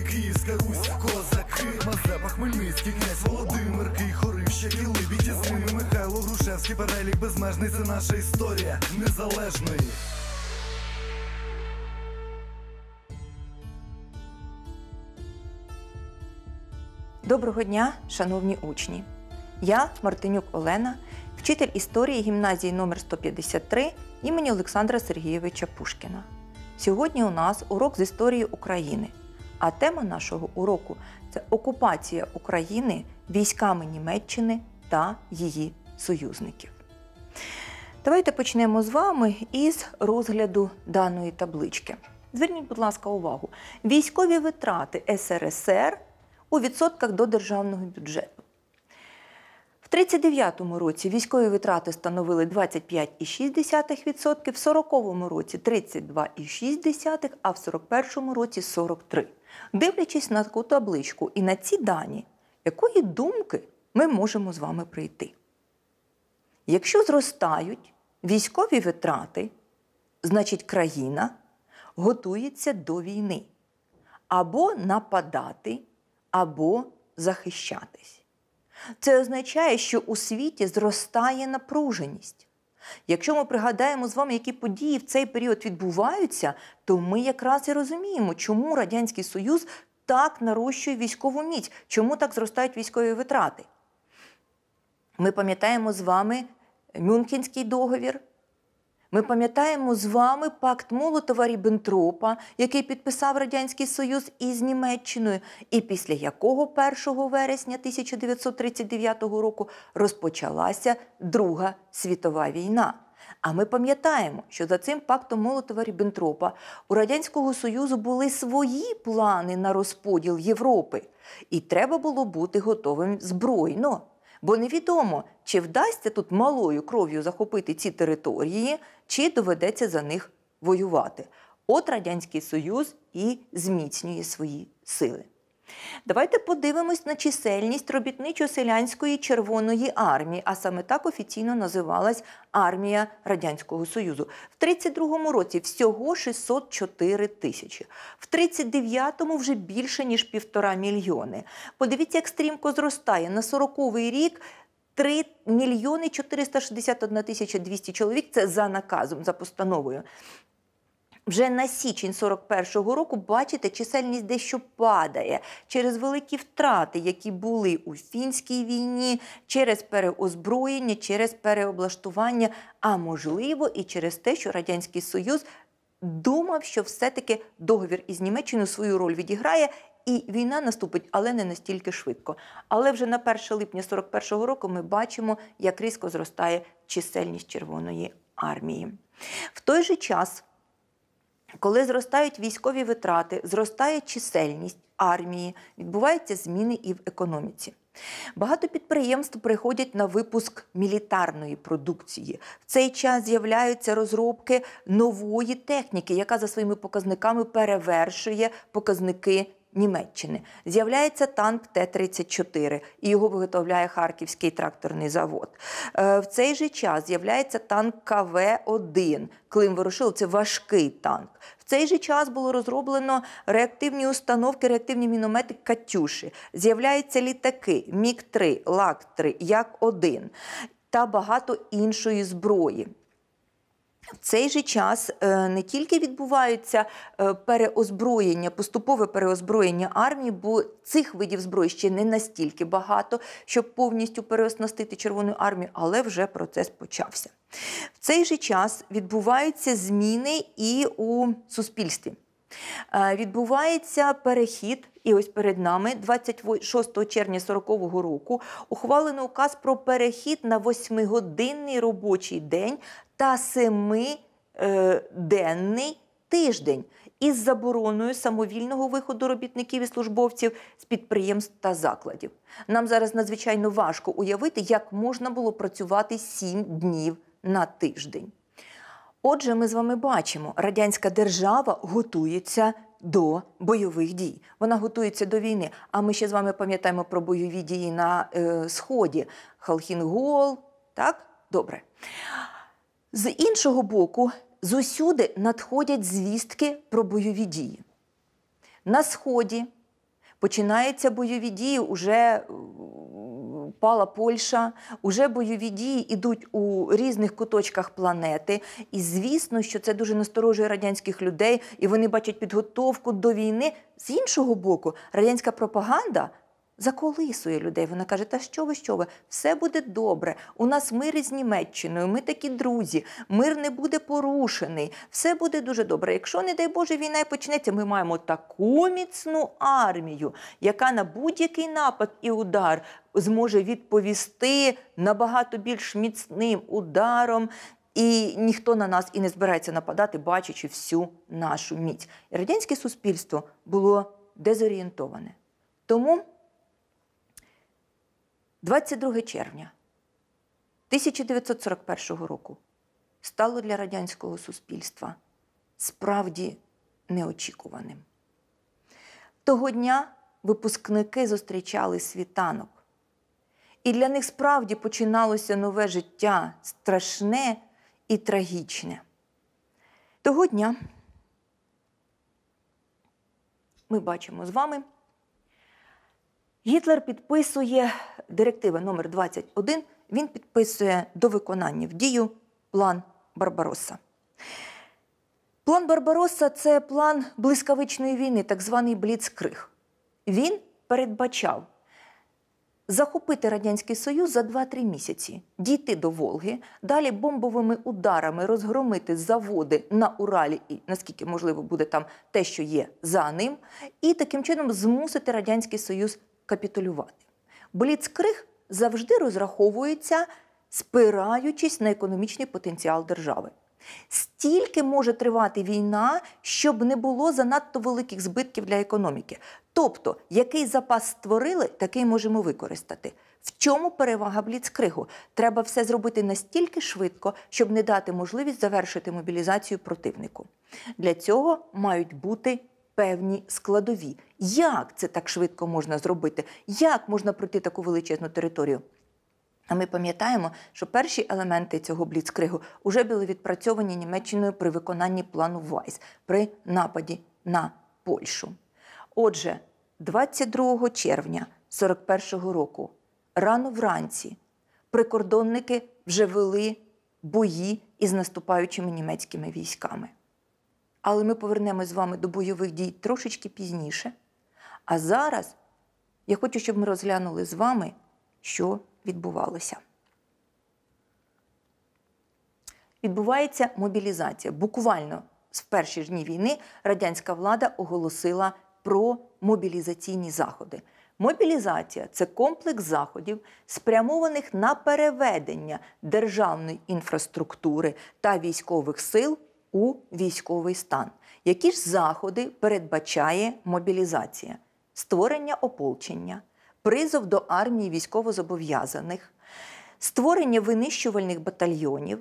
Київ, Київська Русь, козаки, Мазепа, Хмельницький, князь Володимир, Кий, Хорища і Либідь, Михайло Грушевський, перелік безмежний, це наша історія незалежної. Доброго дня, шановні учні! Я Мартинюк Олена, вчитель історії гімназії номер 153 імені Олександра Сергійовича Пушкіна. Сьогодні у нас урок з історії України. А тема нашого уроку це окупація України військами Німеччини та її союзників. Давайте почнемо з вами із розгляду даної таблички. Зверніть, будь ласка, увагу: військові витрати СРСР у відсотках до державного бюджету. В 1939 році військові витрати становили 25,6%, в 40-му році 32,6%, а в 41-му році 43%. Дивлячись на таку табличку і на ці дані, якої думки ми можемо з вами прийти? Якщо зростають військові витрати, значить країна готується до війни або нападати, або захищатись. Це означає, що у світі зростає напруженість. Якщо ми пригадаємо з вами, які події в цей період відбуваються, то ми якраз і розуміємо, чому Радянський Союз так нарощує військову міць, чому так зростають військові витрати. Ми пам'ятаємо з вами Мюнхенський договір, ми пам'ятаємо з вами пакт Молотова Рібентропа, який підписав Радянський Союз із Німеччиною, і після якого 1 вересня 1939 року розпочалася Друга світова війна. А ми пам'ятаємо, що за цим пактом Молотова Рібентропа у Радянського Союзу були свої плани на розподіл Європи, і треба було бути готовим збройно бо невідомо, чи вдасться тут малою кров'ю захопити ці території, чи доведеться за них воювати. От Радянський Союз і зміцнює свої сили. Давайте подивимось на чисельність робітничо-селянської Червоної армії, а саме так офіційно називалась армія Радянського Союзу. В 32-му році всього 604 тисячі, в 39-му вже більше ніж півтора мільйони. Подивіться, як стрімко зростає на 40-й рік. 3 мільйони 461 тисяча 200 чоловік. Це за наказом, за постановою. Вже на січень 41-го року бачите, чисельність дещо падає через великі втрати, які були у фінській війні, через переозброєння, через переоблаштування, а можливо, і через те, що радянський союз думав, що все-таки договір із Німеччиною свою роль відіграє. І війна наступить, але не настільки швидко. Але вже на 1 липня 41-го року ми бачимо, як різко зростає чисельність Червоної армії. В той же час коли зростають військові витрати, зростає чисельність армії, відбуваються зміни і в економіці. Багато підприємств приходять на випуск мілітарної продукції. В цей час з'являються розробки нової техніки, яка за своїми показниками перевершує показники Німеччини з'являється танк Т-34 і його виготовляє Харківський тракторний завод. Е, в цей же час з'являється танк КВ-1 Клим Ворошилов це важкий танк. В цей же час було розроблено реактивні установки, реактивні міномети Катюші. З'являються літаки Мік-3, Лак-3, Як-1 та багато іншої зброї. В цей же час е, не тільки відбувається е, переозброєння, поступове переозброєння армії, бо цих видів зброї ще не настільки багато, щоб повністю переоснастити Червону армію, але вже процес почався. В цей же час відбуваються зміни і у суспільстві. Е, відбувається перехід, і ось перед нами, 26 червня 40-го року, ухвалено указ про перехід на восьмигодинний робочий день та семиденний е, тиждень із забороною самовільного виходу робітників і службовців з підприємств та закладів. Нам зараз надзвичайно важко уявити, як можна було працювати сім днів на тиждень. Отже, ми з вами бачимо, радянська держава готується. До бойових дій вона готується до війни. А ми ще з вами пам'ятаємо про бойові дії на е, сході. Халхінгол, так добре. З іншого боку, зусюди надходять звістки про бойові дії. На Сході починаються бойові дії, уже е, пала Польща, уже бойові дії йдуть у різних куточках планети. І звісно, що це дуже насторожує радянських людей, і вони бачать підготовку до війни. З іншого боку, радянська пропаганда заколисує людей. Вона каже: Та що ви, що ви, все буде добре. У нас мир із Німеччиною, ми такі друзі, мир не буде порушений, все буде дуже добре. Якщо, не дай Боже, війна і почнеться, ми маємо таку міцну армію, яка на будь-який напад і удар зможе відповісти набагато більш міцним ударом. І ніхто на нас і не збирається нападати, бачачи всю нашу міць. Радянське суспільство було дезорієнтоване. Тому 22 червня 1941 року стало для радянського суспільства справді неочікуваним. Того дня випускники зустрічали світанок, і для них справді починалося нове життя страшне і трагічне. Того дня ми бачимо з вами. Гітлер підписує директива номер 21 Він підписує до виконання в дію план Барбароса. План Барбароса це план блискавичної війни, так званий Бліцкриг. Він передбачав захопити Радянський Союз за 2-3 місяці, дійти до Волги, далі бомбовими ударами розгромити заводи на Уралі, і наскільки можливо буде там те, що є за ним, і таким чином змусити Радянський Союз капітулювати. Бліцкриг завжди розраховується, спираючись на економічний потенціал держави. Стільки може тривати війна, щоб не було занадто великих збитків для економіки. Тобто, який запас створили, такий можемо використати. В чому перевага бліцкригу? Треба все зробити настільки швидко, щоб не дати можливість завершити мобілізацію противнику. Для цього мають бути певні складові. Як це так швидко можна зробити? Як можна пройти таку величезну територію? А ми пам'ятаємо, що перші елементи цього бліцкригу вже були відпрацьовані Німеччиною при виконанні плану Вайс при нападі на Польщу. Отже, 22 червня 41-го року, рано вранці, прикордонники вже вели бої із наступаючими німецькими військами. Але ми повернемось з вами до бойових дій трошечки пізніше. А зараз я хочу, щоб ми розглянули з вами, що відбувалося. Відбувається мобілізація. Буквально з перші ж дні війни радянська влада оголосила про мобілізаційні заходи. Мобілізація це комплекс заходів, спрямованих на переведення державної інфраструктури та військових сил у військовий стан. Які ж заходи передбачає мобілізація, створення ополчення, призов до армії військовозобов'язаних, створення винищувальних батальйонів,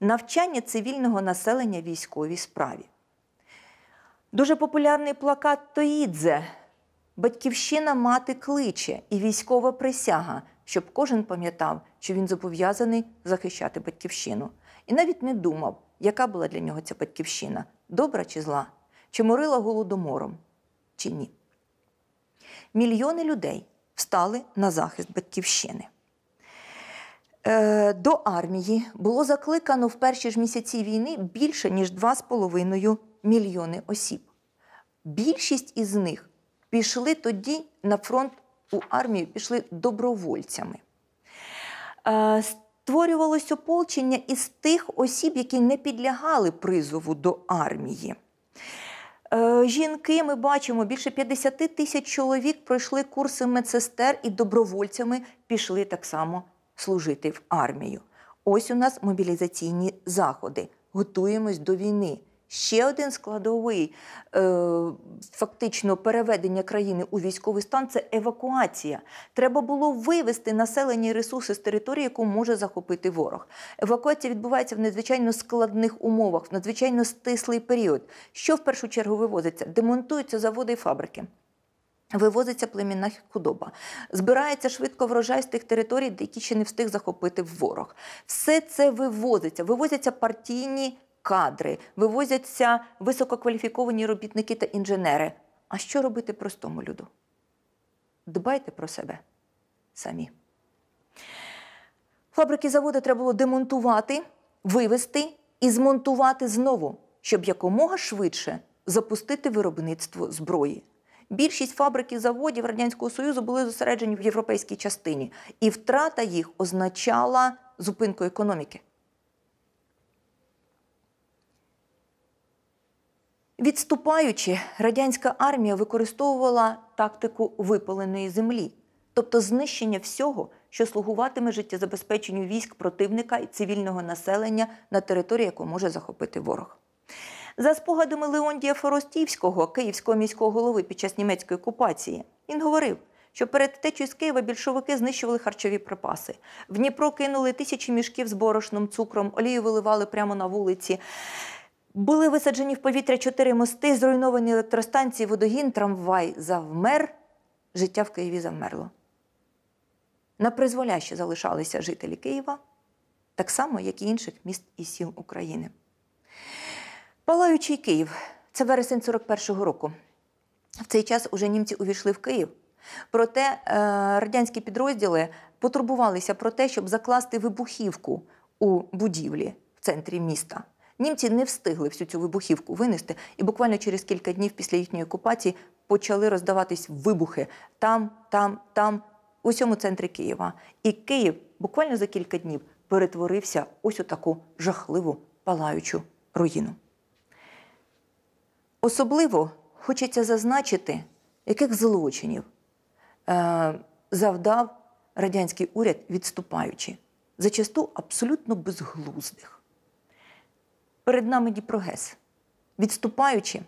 навчання цивільного населення військовій справі? Дуже популярний плакат Тоїдзе. Батьківщина мати кличе і військова присяга, щоб кожен пам'ятав, що він зобов'язаний захищати батьківщину, і навіть не думав, яка була для нього ця батьківщина добра чи зла, чи морила голодомором, чи ні. Мільйони людей встали на захист батьківщини. Е, до армії було закликано в перші ж місяці війни більше ніж 2,5 мільйони осіб. Більшість із них пішли тоді на фронт у армію, пішли добровольцями. Е, створювалось ополчення із тих осіб, які не підлягали призову до армії. Е, жінки ми бачимо більше 50 тисяч чоловік пройшли курси медсестер і добровольцями пішли так само служити в армію. Ось у нас мобілізаційні заходи. Готуємось до війни. Ще один складовий е, фактично переведення країни у військовий стан це евакуація. Треба було вивести населені ресурси з території, яку може захопити ворог. Евакуація відбувається в надзвичайно складних умовах, в надзвичайно стислий період. Що в першу чергу вивозиться? Демонтуються заводи і фабрики. Вивозиться племінна худоба, збирається швидко врожай з тих територій, які ще не встиг захопити ворог. Все це вивозиться, вивозяться партійні кадри, вивозяться висококваліфіковані робітники та інженери. А що робити простому люду? Дбайте про себе самі. Фабрики заводи треба було демонтувати, вивезти і змонтувати знову, щоб якомога швидше запустити виробництво зброї. Більшість фабриків заводів Радянського Союзу були зосереджені в європейській частині, і втрата їх означала зупинку економіки. Відступаючи, радянська армія використовувала тактику випаленої землі, тобто знищення всього, що слугуватиме життєзабезпеченню військ противника і цивільного населення на території, яку може захопити ворог. За спогадами Леондія Форостівського, київського міського голови під час німецької окупації, він говорив, що перед течою з Києва більшовики знищували харчові припаси. В Дніпро кинули тисячі мішків з борошном, цукром, олію виливали прямо на вулиці. Були висаджені в повітря чотири мости, зруйновані електростанції, водогін, трамвай завмер. Життя в Києві завмерло. На призволяще залишалися жителі Києва, так само, як і інших міст і сіл України. Палаючий Київ це вересень 41-го року. В цей час уже німці увійшли в Київ. Проте е, радянські підрозділи потурбувалися про те, щоб закласти вибухівку у будівлі в центрі міста. Німці не встигли всю цю вибухівку винести, і буквально через кілька днів після їхньої окупації почали роздаватись вибухи там, там, там, у всьому центрі Києва. І Київ буквально за кілька днів перетворився ось у таку жахливу палаючу руїну. Особливо хочеться зазначити, яких злочинів е, завдав радянський уряд, відступаючи, зачасту абсолютно безглуздих перед нами Дніпрогес. Відступаючи,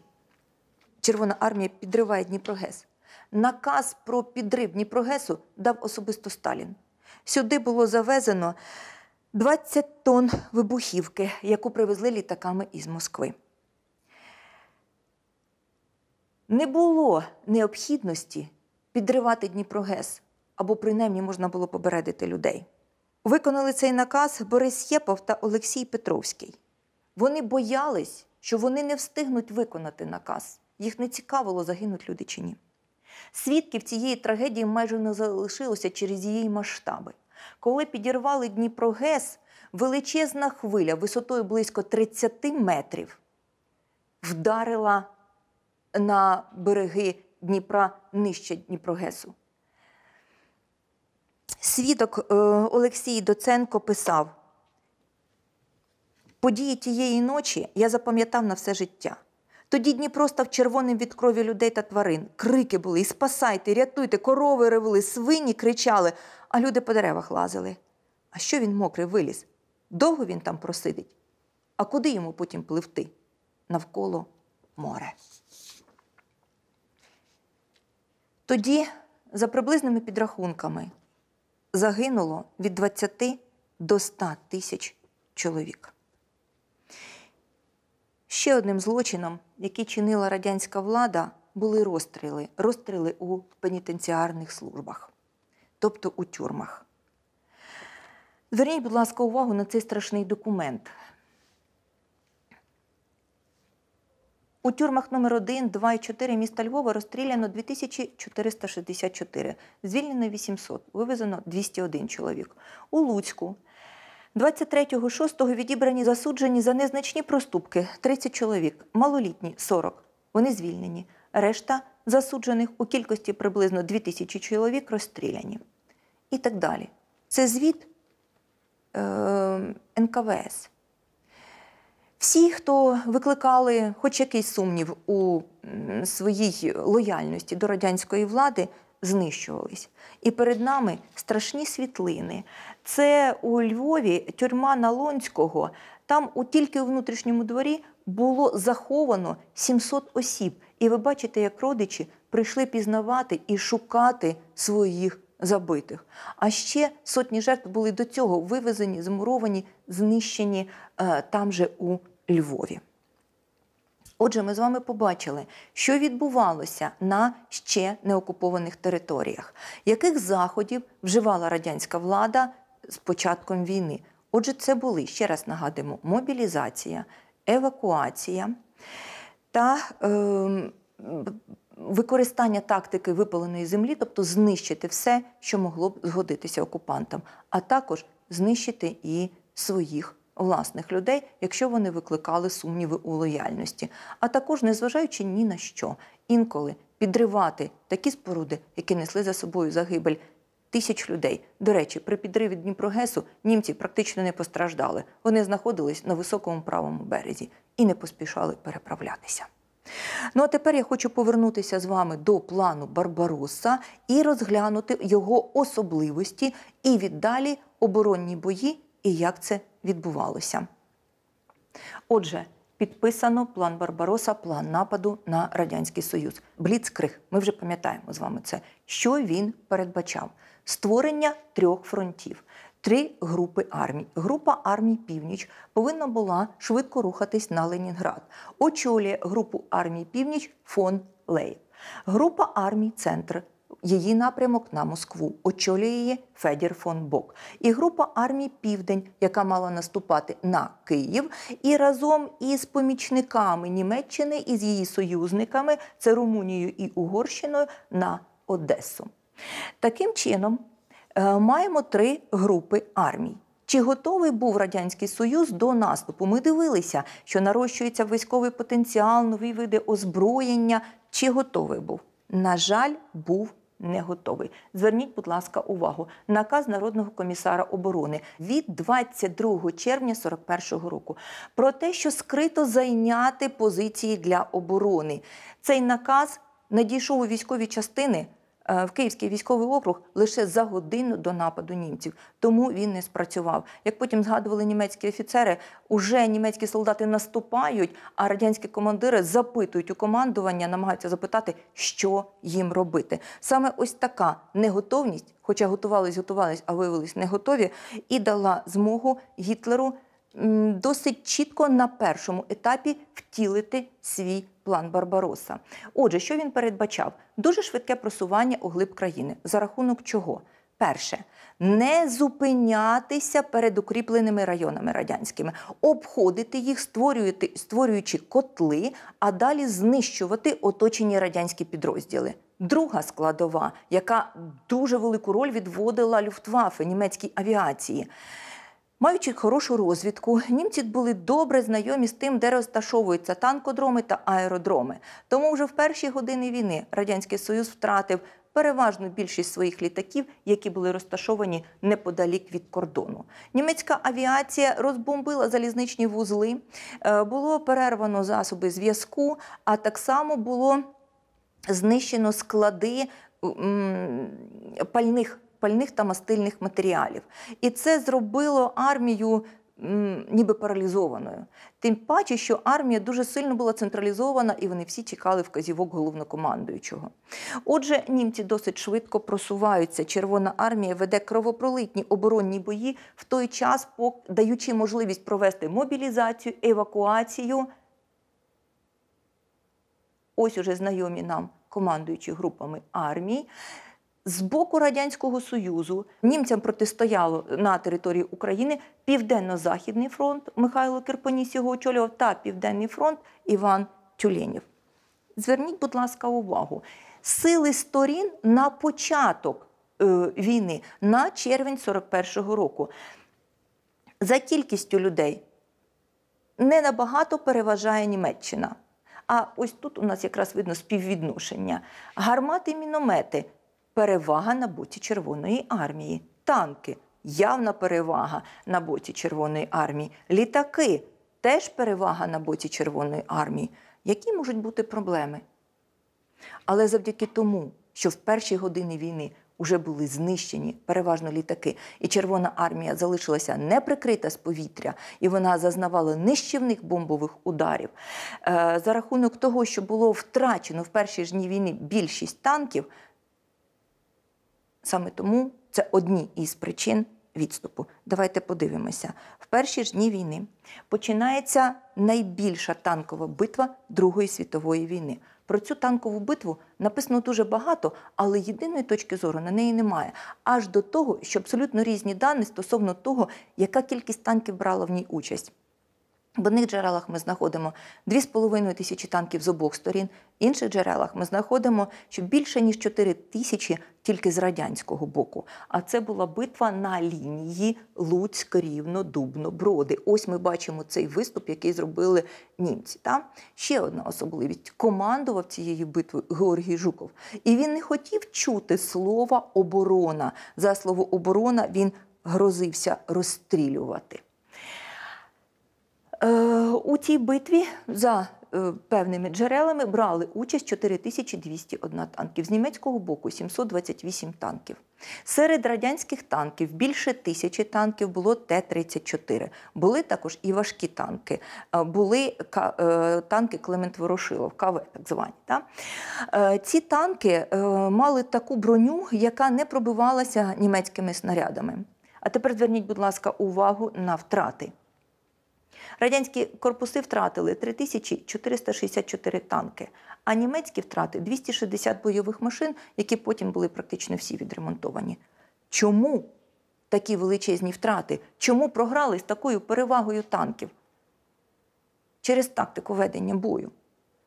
Червона армія підриває Дніпрогес. Наказ про підрив Дніпрогесу дав особисто Сталін. Сюди було завезено 20 тонн вибухівки, яку привезли літаками із Москви. Не було необхідності підривати Дніпрогес або принаймні можна було попередити людей. Виконали цей наказ Борис Єпов та Олексій Петровський. Вони боялись, що вони не встигнуть виконати наказ. Їх не цікавило, загинуть люди чи ні. Свідків цієї трагедії майже не залишилося через її масштаби. Коли підірвали Дніпрогес, величезна хвиля висотою близько 30 метрів вдарила на береги Дніпра нижче Дніпрогесу. Свідок е, Олексій Доценко писав. Події тієї ночі я запам'ятав на все життя. Тоді дні просто в червоним від крові людей та тварин. Крики були і спасайте, і рятуйте, корови ревели, свині кричали, а люди по деревах лазили. А що він мокрий виліз? Довго він там просидить? А куди йому потім пливти? Навколо море. Тоді, за приблизними підрахунками, загинуло від 20 до 100 тисяч чоловік. Ще одним злочином, який чинила радянська влада, були розстріли, розстріли у пенітенціарних службах, тобто у тюрмах. Зверніть, будь ласка, увагу на цей страшний документ. У тюрмах номер 1 2 і 4 міста Львова розстріляно 2464, звільнено 800, вивезено 201 чоловік. У Луцьку – 23.06 відібрані засуджені за незначні проступки 30 чоловік, малолітні 40. Вони звільнені. Решта засуджених у кількості приблизно 2000 чоловік розстріляні. І так далі. Це звіт е, НКВС. Всі, хто викликали хоч якийсь сумнів у своїй лояльності до радянської влади, знищувались. І перед нами страшні світлини, це у Львові тюрма Налонського. Там у тільки у внутрішньому дворі було заховано 700 осіб. І ви бачите, як родичі прийшли пізнавати і шукати своїх забитих. А ще сотні жертв були до цього вивезені, змуровані, знищені е, там же у Львові. Отже, ми з вами побачили, що відбувалося на ще неокупованих територіях, яких заходів вживала радянська влада з початком війни. Отже, це були, ще раз нагадуємо, мобілізація, евакуація та е, використання тактики випаленої землі, тобто знищити все, що могло б згодитися окупантам, а також знищити і своїх. Власних людей, якщо вони викликали сумніви у лояльності, а також, незважаючи ні на що, інколи підривати такі споруди, які несли за собою загибель тисяч людей. До речі, при підриві Дніпрогесу німці практично не постраждали. Вони знаходились на високому правому березі і не поспішали переправлятися. Ну а тепер я хочу повернутися з вами до плану Барбароса і розглянути його особливості і віддалі оборонні бої і як це відбувалося. Отже, підписано план Барбароса, план нападу на Радянський Союз. Бліцкриг. Ми вже пам'ятаємо з вами це, що він передбачав створення трьох фронтів. Три групи армій. Група армій Північ повинна була швидко рухатись на Ленінград. Очолює групу армій Північ фон Лейб. Група армій Центр. Її напрямок на Москву очолює її Федір фон Бок і група армій Південь, яка мала наступати на Київ, і разом із помічниками Німеччини і з її союзниками, це Румунією і Угорщиною, на Одесу. Таким чином, е, маємо три групи армій. Чи готовий був Радянський Союз до наступу? Ми дивилися, що нарощується військовий потенціал, нові види озброєння. Чи готовий був? На жаль, був не готовий. Зверніть, будь ласка, увагу. Наказ народного комісара оборони від 22 червня 41-го року про те, що скрито зайняти позиції для оборони. Цей наказ надійшов у військові частини. Е, в Київський військовий округ лише за годину до нападу німців, тому він не спрацював. Як потім згадували німецькі офіцери, уже німецькі солдати наступають, а радянські командири запитують у командування, намагаються запитати, що їм робити. Саме ось така неготовність, хоча готувались, готувались, а виявились не готові, і дала змогу Гітлеру досить чітко на першому етапі втілити свій план Барбароса. Отже, що він передбачав? Дуже швидке просування у глиб країни. За рахунок чого? Перше, не зупинятися перед укріпленими районами радянськими, обходити їх, створювати, створюючи котли, а далі знищувати оточені радянські підрозділи. Друга складова, яка дуже велику роль відводила Люфтваффе німецькій авіації. Маючи хорошу розвідку, німці були добре знайомі з тим, де розташовуються танкодроми та аеродроми. Тому вже в перші години війни Радянський Союз втратив переважну більшість своїх літаків, які були розташовані неподалік від кордону. Німецька авіація розбомбила залізничні вузли, е, було перервано засоби зв'язку, а так само було знищено склади пальних пальних та мастильних матеріалів. І це зробило армію. Ніби паралізованою, тим паче, що армія дуже сильно була централізована, і вони всі чекали вказівок головнокомандуючого. Отже, німці досить швидко просуваються. Червона армія веде кровопролитні оборонні бої в той час, даючи можливість провести мобілізацію, евакуацію. Ось уже знайомі нам командуючі групами армії. З боку Радянського Союзу німцям протистояло на території України Південно-Західний фронт Михайло Кирпоніс його очолював та Південний фронт Іван Тюленєв. Зверніть, будь ласка, увагу. Сили сторін на початок е, війни на червень 41-го року. За кількістю людей не набагато переважає Німеччина. А ось тут у нас якраз видно співвідношення. Гармати, і міномети перевага на боці Червоної армії, танки явна перевага на боці Червоної армії, літаки теж перевага на боці Червоної армії. Які можуть бути проблеми? Але завдяки тому, що в перші години війни вже були знищені переважно літаки, і Червона армія залишилася неприкрита з повітря, і вона зазнавала нищівних бомбових ударів. Е, за рахунок того, що було втрачено в перші ж дні війни більшість танків, Саме тому це одні із причин відступу. Давайте подивимося. В перші ж дні війни починається найбільша танкова битва Другої світової війни. Про цю танкову битву написано дуже багато, але єдиної точки зору на неї немає. Аж до того, що абсолютно різні дані стосовно того, яка кількість танків брала в ній участь. В одних джерелах ми знаходимо 2,5 тисячі танків з обох сторін, в інших джерелах ми знаходимо, що більше ніж 4 тисячі тільки з радянського боку. А це була битва на лінії Луцьк, Рівно, Дубно, Броди. Ось ми бачимо цей виступ, який зробили німці. Та? Ще одна особливість: командував цією битвою Георгій Жуков, і він не хотів чути слова оборона. За слово оборона він грозився розстрілювати. Е, у цій битві за е, певними джерелами брали участь 4201 танків. З німецького боку 728 танків. Серед радянських танків більше тисячі танків було Т-34. Були також і важкі танки, е, були танки Клемент Ворошилов, КВ так звані. Да? Ці танки мали таку броню, яка не пробивалася німецькими снарядами. А тепер зверніть, будь ласка, увагу на втрати. Радянські корпуси втратили 3464 танки, а німецькі втрати 260 бойових машин, які потім були практично всі відремонтовані. Чому такі величезні втрати? Чому програли з такою перевагою танків? Через тактику ведення бою,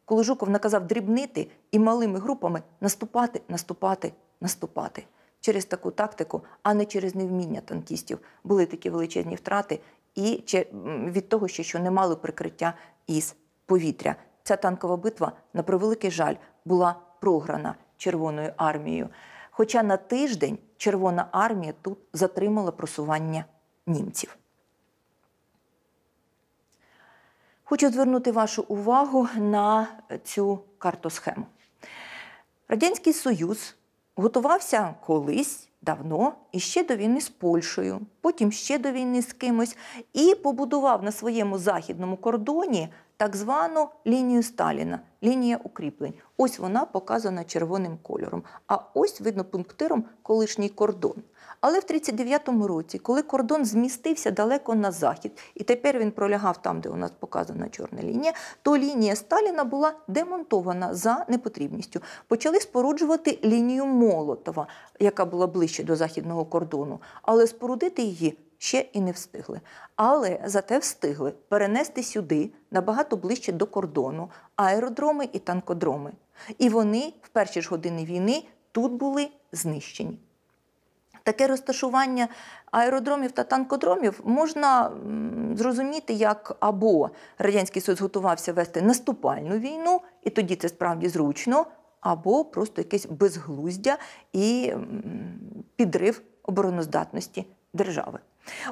коли Жуков наказав дрібнити і малими групами наступати, наступати, наступати. Через таку тактику, а не через невміння танкістів, були такі величезні втрати і від того, що не мали прикриття із повітря. Ця танкова битва, на превеликий жаль, була програна Червоною армією. Хоча на тиждень Червона армія тут затримала просування німців. Хочу звернути вашу увагу на цю картосхему. Радянський Союз готувався колись давно і ще до війни з Польщею, потім ще до війни з кимось, і побудував на своєму західному кордоні так звану лінію Сталіна, лінія укріплень. Ось вона показана червоним кольором. А ось видно пунктиром колишній кордон. Але в 39-му році, коли кордон змістився далеко на захід, і тепер він пролягав там, де у нас показана чорна лінія, то лінія Сталіна була демонтована за непотрібністю. Почали споруджувати лінію Молотова, яка була ближче до західного кордону, але спорудити її ще і не встигли. Але зате встигли перенести сюди набагато ближче до кордону аеродроми і танкодроми. І вони в перші ж години війни тут були знищені. Таке розташування аеродромів та танкодромів можна зрозуміти, як або Радянський Союз готувався вести наступальну війну, і тоді це справді зручно, або просто якесь безглуздя і підрив обороноздатності держави.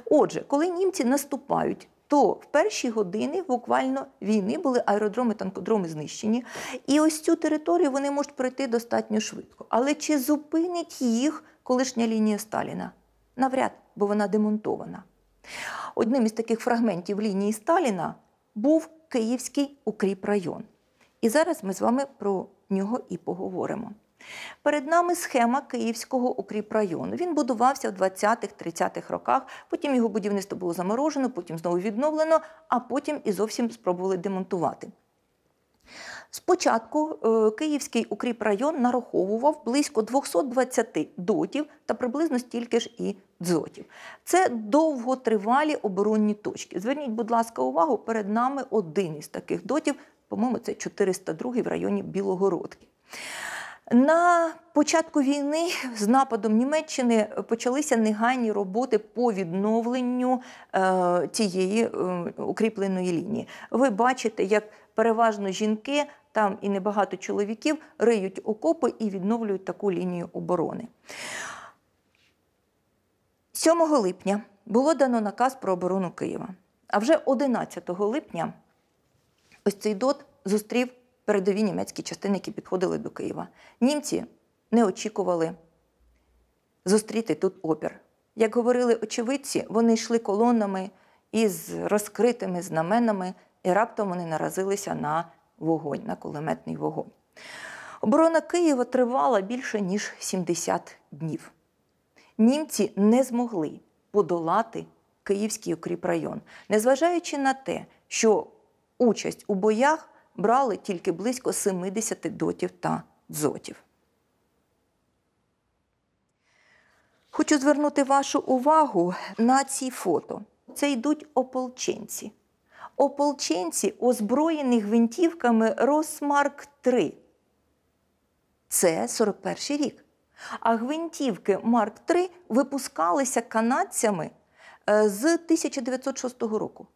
Отже, коли німці наступають, то в перші години буквально війни були аеродроми, танкодроми знищені, і ось цю територію вони можуть пройти достатньо швидко. Але чи зупинить їх колишня лінія Сталіна? Навряд, бо вона демонтована. Одним із таких фрагментів лінії Сталіна був Київський укріпрайон. І зараз ми з вами про нього і поговоримо. Перед нами схема Київського укріпрайону. Він будувався в 20-30-х роках. Потім його будівництво було заморожено, потім знову відновлено, а потім і зовсім спробували демонтувати. Спочатку е, Київський укріпрайон нараховував близько 220 дотів та приблизно стільки ж і дзотів. Це довготривалі оборонні точки. Зверніть, будь ласка, увагу, перед нами один із таких дотів, по-моєму, це 402 в районі Білогородки. На початку війни з нападом Німеччини почалися негайні роботи по відновленню е, тієї е, укріпленої лінії. Ви бачите, як переважно жінки, там і небагато чоловіків риють окопи і відновлюють таку лінію оборони. 7 липня було дано наказ про оборону Києва. А вже 11 липня ось цей дот зустрів передові німецькі частини, які підходили до Києва. Німці не очікували зустріти тут опір. Як говорили очевидці, вони йшли колонами із розкритими знаменами, і раптом вони наразилися на вогонь, на кулеметний вогонь. Оборона Києва тривала більше ніж 70 днів. Німці не змогли подолати Київський укріпрайон, незважаючи на те, що участь у боях брали тільки близько 70 дотів та дзотів. Хочу звернути вашу увагу на ці фото. Це йдуть ополченці. Ополченці, озброєні гвинтівками Росмарк 3. Це 41 рік. А гвинтівки Марк 3 випускалися канадцями е, з 1906 року.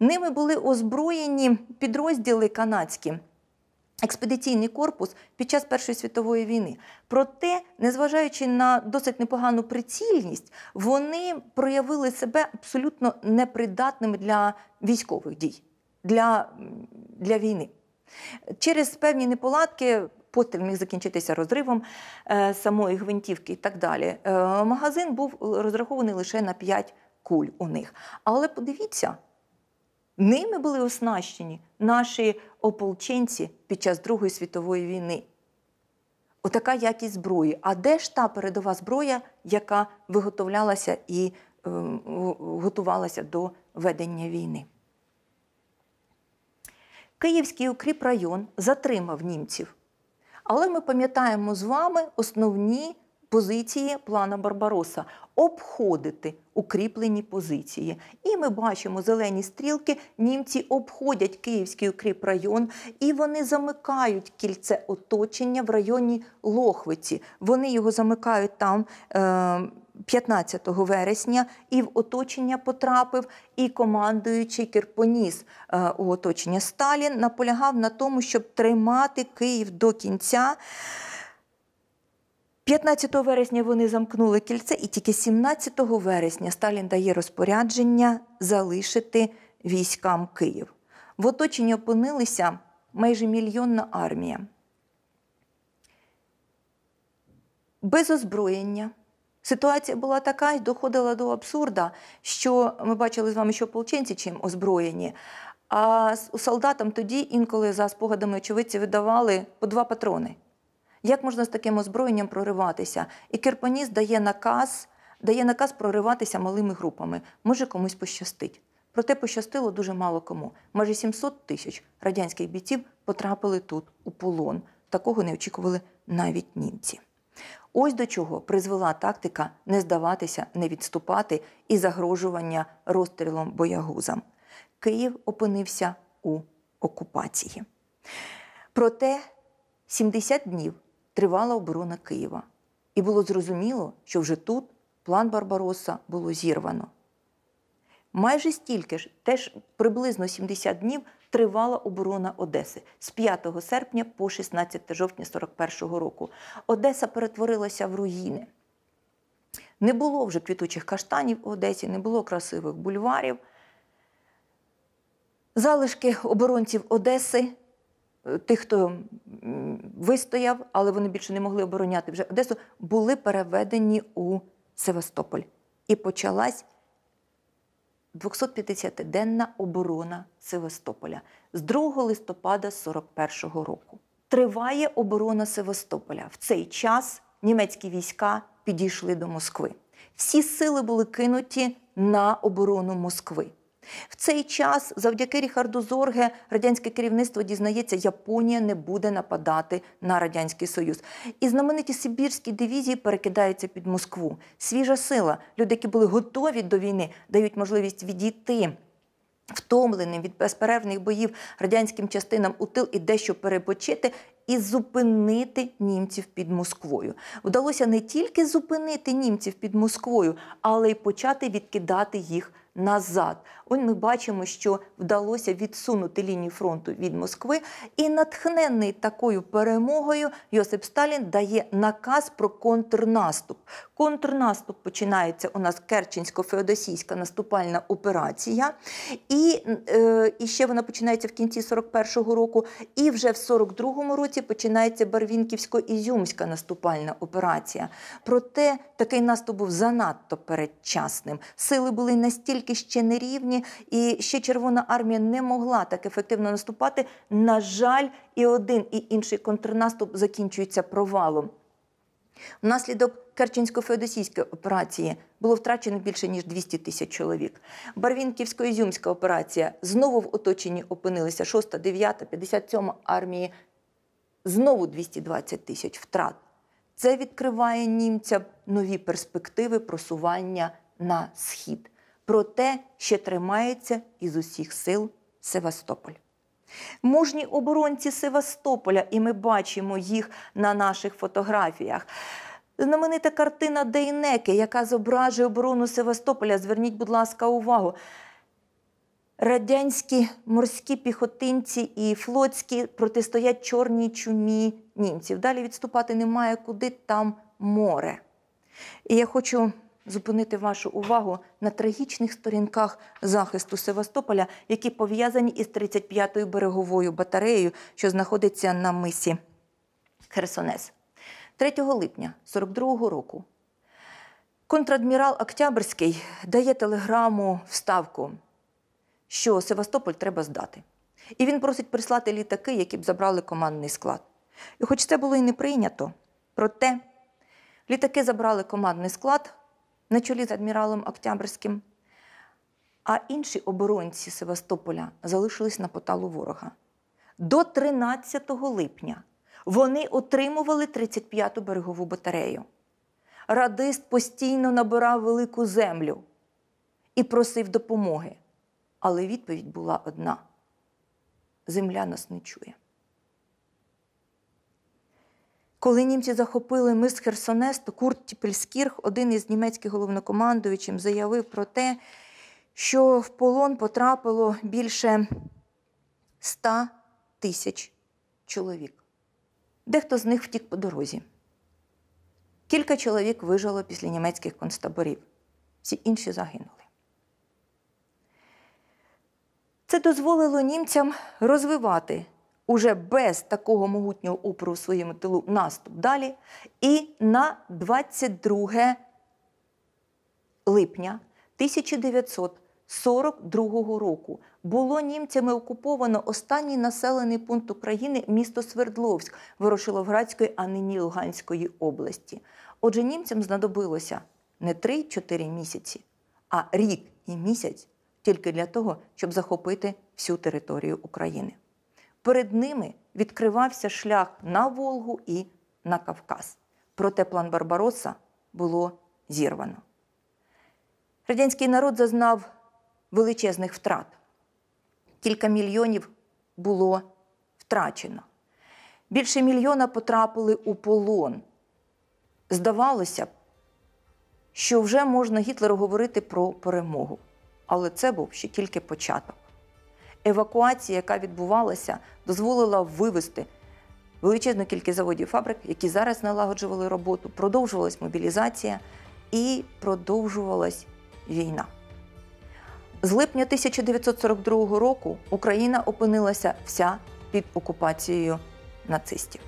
Ними були озброєні підрозділи канадські. Експедиційний корпус під час Першої світової війни. Проте, незважаючи на досить непогану прицільність, вони проявили себе абсолютно непридатними для військових дій, для для війни. Через певні неполадки постріл міг закінчитися розривом е, самої гвинтівки і так далі. Е, магазин був розрахований лише на 5 куль у них. Але подивіться, Ними були оснащені наші ополченці під час Другої світової війни. Отака якість зброї. А де ж та передова зброя, яка виготовлялася і е, готувалася до ведення війни? Київський укріп район затримав німців. Але ми пам'ятаємо з вами основні позиції плана Барбароса, обходити укріплені позиції. І ми бачимо зелені стрілки. Німці обходять Київський укріпрайон і вони замикають кільце оточення в районі Лохвиці. Вони його замикають там. Е 15 вересня і в оточення потрапив і командуючий Кирпоніс е, у оточення Сталін наполягав на тому, щоб тримати Київ до кінця. 15 вересня вони замкнули кільце, і тільки 17 вересня Сталін дає розпорядження залишити військам Київ. В оточенні опинилися майже мільйонна армія. Без озброєння. Ситуація була така і доходила до абсурда, що ми бачили з вами, що полченці чим озброєні. А солдатам тоді інколи за спогадами очевидці видавали по два патрони. Як можна з таким озброєнням прориватися? І Керпоніс дає наказ, дає наказ прориватися малими групами. Може, комусь пощастить. Проте пощастило дуже мало кому. Майже 700 тисяч радянських бійців потрапили тут у полон. Такого не очікували навіть німці. Ось до чого призвела тактика не здаватися, не відступати і загрожування розстрілом боягузам. Київ опинився у окупації. Проте 70 днів тривала оборона Києва, і було зрозуміло, що вже тут план Барбароса було зірвано. Майже стільки ж, теж приблизно 70 днів, тривала оборона Одеси з 5 серпня по 16 жовтня 41-го року. Одеса перетворилася в руїни. Не було вже квітучих каштанів в Одесі, не було красивих бульварів. Залишки оборонців Одеси тих, хто вистояв, але вони більше не могли обороняти вже Одесу, були переведені у Севастополь. І почалась 250-денна оборона Севастополя з 2 листопада 41-го року. Триває оборона Севастополя. В цей час німецькі війська підійшли до Москви. Всі сили були кинуті на оборону Москви. В цей час, завдяки Ріхарду Зорге, радянське керівництво дізнається, Японія не буде нападати на радянський союз. І знамениті Сибірські дивізії перекидаються під Москву. Свіжа сила. Люди, які були готові до війни, дають можливість відійти. Втомленим від безперервних боїв радянським частинам у тил і дещо перепочити і зупинити німців під Москвою. Вдалося не тільки зупинити німців під Москвою, але й почати відкидати їх назад. Ось ми бачимо, що вдалося відсунути лінію фронту від Москви. І натхнений такою перемогою Йосип Сталін дає наказ про контрнаступ. Контрнаступ починається у нас Керченсько-Феодосійська наступальна операція, і е, і ще вона починається в кінці 41-го року. І вже в 42-му році починається Барвінківсько-Ізюмська наступальна операція. Проте такий наступ був занадто передчасним. Сили були настільки ще нерівні, і ще Червона армія не могла так ефективно наступати. На жаль, і один і інший контрнаступ закінчується провалом. Внаслідок Керченсько-Феодосійської операції було втрачено більше ніж 200 тисяч чоловік. Барвінківсько-Ізюмська операція знову в оточенні опинилися 6, 9, 57 армії. Знову 220 тисяч втрат. Це відкриває німцям нові перспективи просування на схід. Проте ще тримається із усіх сил Севастополь. Мужні оборонці Севастополя, і ми бачимо їх на наших фотографіях. Знаменита картина Дейнеки, яка зображує оборону Севастополя. Зверніть, будь ласка, увагу. Радянські морські піхотинці і флотські протистоять чорній чумі німців. Далі відступати немає куди, там море. І я хочу зупинити вашу увагу на трагічних сторінках захисту Севастополя, які пов'язані із 35-ю береговою батареєю, що знаходиться на мисі Херсонес. 3 липня 42-го року контрадмірал Октябрський дає телеграму вставку, що Севастополь треба здати. І він просить прислати літаки, які б забрали командний склад. І хоч це було і не прийнято, проте літаки забрали командний склад на чолі з адміралом Октябрським, а інші оборонці Севастополя залишились на поталу ворога. До 13 липня вони отримували 35-ту берегову батарею. Радист постійно набирав велику землю і просив допомоги. Але відповідь була одна: земля нас не чує. Коли німці захопили мис Херсонес, то Курт Тіпельскірх, один із німецьких головнокомандуючим, заявив про те, що в полон потрапило більше ста тисяч чоловік. Дехто з них втік по дорозі. Кілька чоловік вижило після німецьких концтаборів. Всі інші загинули. Це дозволило німцям розвивати уже без такого могутнього опору в своєму тилу наступ далі. І на 22 липня 1942 року було німцями окуповано останній населений пункт України місто Свердловськ Ворошиловградської, а нині Луганської області. Отже, німцям знадобилося не 3-4 місяці, а рік і місяць тільки для того, щоб захопити всю територію України. Перед ними відкривався шлях на Волгу і на Кавказ. Проте план Барбароса було зірвано. Радянський народ зазнав величезних втрат. Кілька мільйонів було втрачено. Більше мільйона потрапили у полон. Здавалося б, що вже можна Гітлеру говорити про перемогу, але це був ще тільки початок евакуація, яка відбувалася, дозволила вивести величезну кількість заводів фабрик, які зараз налагоджували роботу, продовжувалась мобілізація і продовжувалась війна. З липня 1942 року Україна опинилася вся під окупацією нацистів.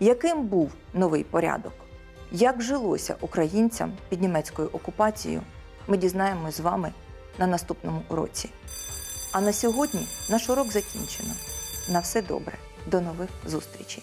Яким був новий порядок? Як жилося українцям під німецькою окупацією? Ми дізнаємось з вами на наступному уроці. А на сьогодні наш урок закінчено. На все добре, до нових зустрічей!